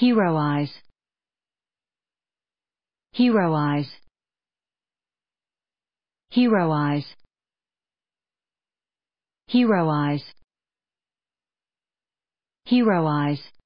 Hero eyes. Hero eyes. Hero eyes. Hero eyes. Hero eyes.